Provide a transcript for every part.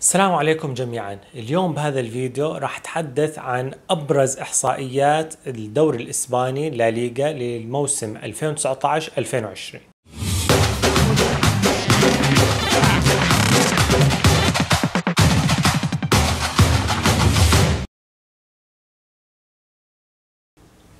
السلام عليكم جميعا اليوم بهذا الفيديو راح أتحدث عن أبرز إحصائيات الدوري الإسباني لا ليغا للموسم 2019-2020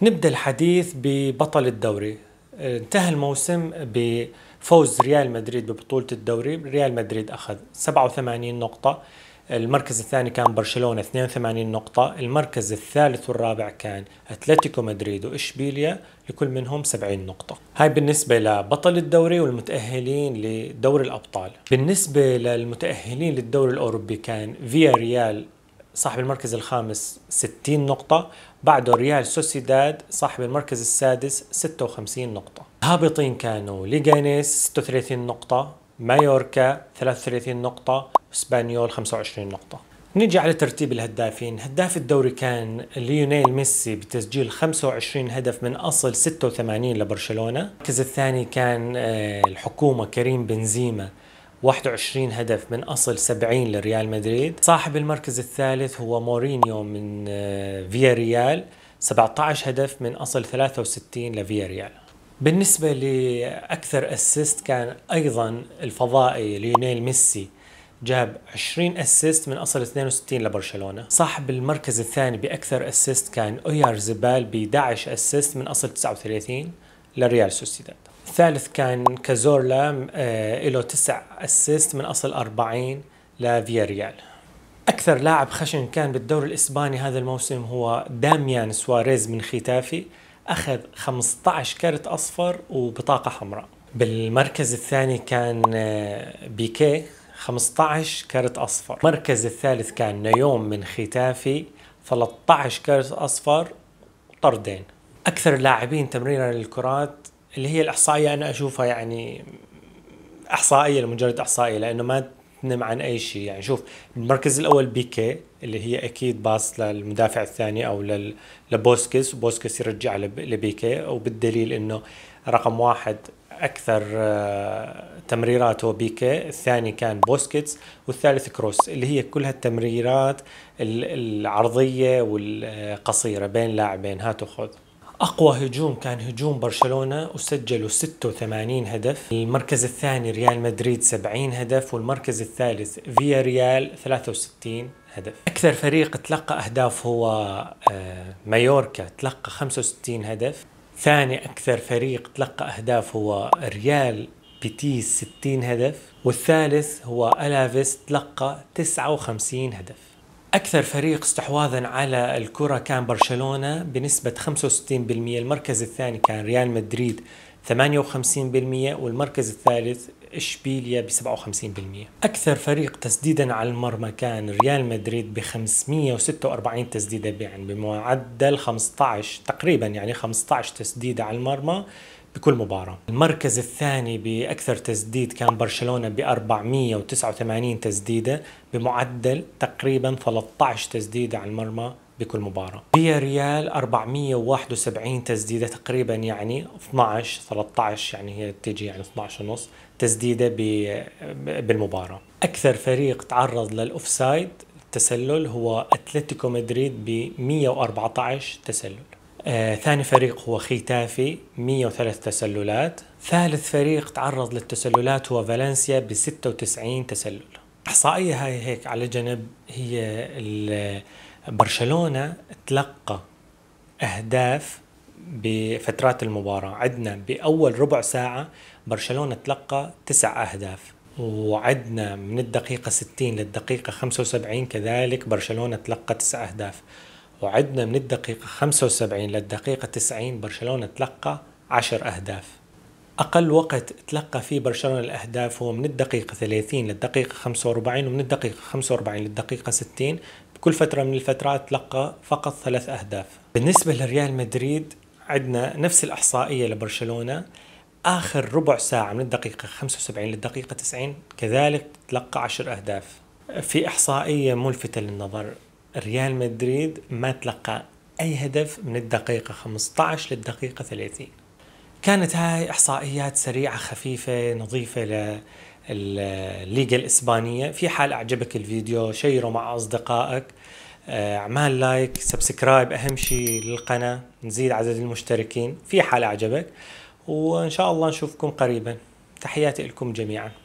نبدأ الحديث ببطل الدوري انتهى الموسم بفوز ريال مدريد ببطولة الدوري ريال مدريد أخذ 87 نقطة المركز الثاني كان برشلونة 82 نقطة المركز الثالث والرابع كان أتلتيكو مدريد وإشبيليا لكل منهم 70 نقطة هاي بالنسبة لبطل الدوري والمتأهلين لدور الأبطال بالنسبة للمتأهلين للدوري الأوروبي كان فيا ريال صاحب المركز الخامس 60 نقطة بعده ريال سوسيداد صاحب المركز السادس 56 نقطة هابطين كانوا ليجانيس 36 نقطة مايوركا 33 نقطة اسبانيول 25 نقطة نيجي على ترتيب الهدافين هداف الدوري كان ليونيل ميسي بتسجيل 25 هدف من أصل 86 لبرشلونة المركز الثاني كان آه، الحكومة كريم بنزيما 21 هدف من اصل 70 لريال مدريد صاحب المركز الثالث هو مورينيو من آه، فيا ريال 17 هدف من اصل 63 لفيا ريال بالنسبة لأكثر أسيست كان أيضا الفضائي ليونيل ميسي جاب 20 اسيست من اصل 62 لبرشلونه صاحب المركز الثاني باكثر اسيست كان اويار زبال ب 11 اسيست من اصل 39 للريال سوسيداد الثالث كان كازورلا آه، له تسع اسيست من اصل 40 لفيا ريال اكثر لاعب خشن كان بالدوري الاسباني هذا الموسم هو داميان سواريز من ختافي اخذ 15 كرت اصفر وبطاقه حمراء بالمركز الثاني كان آه، بيكي 15 كرت اصفر المركز الثالث كان نيوم من ختافي 13 كرت اصفر وطردين اكثر لاعبين تمريرا للكرات اللي هي الاحصائيه انا اشوفها يعني احصائيه لمجرد احصائيه لانه ما تنم عن اي شيء يعني شوف المركز الاول بيكي اللي هي اكيد باص للمدافع الثاني او لل... لبوسكس وبوسكس يرجع لب... لبيكي وبالدليل انه رقم واحد اكثر آه، تمريراته بيكي الثاني كان بوسكيتس والثالث كروس اللي هي كلها التمريرات العرضيه والقصيره بين لاعبين هات وخذ أقوى هجوم كان هجوم برشلونة وسجلوا 86 هدف المركز الثاني ريال مدريد 70 هدف والمركز الثالث فيا ريال 63 هدف أكثر فريق تلقى أهداف هو آه، مايوركا تلقى 65 هدف ثاني أكثر فريق تلقى أهداف هو ريال بيتيس 60 هدف والثالث هو ألافيس تلقى 59 هدف أكثر فريق استحواذا على الكرة كان برشلونة بنسبة 65% المركز الثاني كان ريال مدريد 58% والمركز الثالث إشبيليا ب 57% أكثر فريق تسديدا على المرمى كان ريال مدريد ب 546 تسديدة يعني بمعدل 15 تقريبا يعني 15 تسديدة على المرمى بكل مباراة المركز الثاني بأكثر تسديد كان برشلونة ب 489 تسديدة بمعدل تقريبا 13 تسديدة على المرمى بكل مباراة فيا ريال 471 تسديدة تقريبا يعني 12 13 يعني هي تجي يعني 12 ونص تسديدة بالمباراة أكثر فريق تعرض للأوفسايد التسلل هو أتلتيكو مدريد ب 114 تسلل آه ثاني فريق هو ختافي 103 تسللات ثالث فريق تعرض للتسللات هو فالنسيا ب 96 تسلل احصائيه هاي هيك على جنب هي برشلونه تلقى اهداف بفترات المباراة عدنا بأول ربع ساعة برشلونة تلقى تسع أهداف وعدنا من الدقيقة 60 للدقيقة 75 كذلك برشلونة تلقى تسع أهداف وعدنا من الدقيقة 75 للدقيقة 90 برشلونة تلقى 10 أهداف أقل وقت تلقى فيه برشلونة الأهداف هو من الدقيقة 30 للدقيقة 45 ومن الدقيقة 45 للدقيقة 60 بكل فترة من الفترات تلقى فقط ثلاث أهداف بالنسبة لريال مدريد عندنا نفس الإحصائية لبرشلونة آخر ربع ساعة من الدقيقة 75 للدقيقة 90 كذلك تلقى 10 أهداف في إحصائية ملفتة للنظر ريال مدريد ما تلقى أي هدف من الدقيقة 15 للدقيقة 30 كانت هاي إحصائيات سريعة خفيفة نظيفة للليغا الإسبانية في حال أعجبك الفيديو شيره مع أصدقائك آه، اعمل لايك سبسكرايب أهم شيء للقناة نزيد عدد المشتركين في حال أعجبك وإن شاء الله نشوفكم قريبا تحياتي لكم جميعاً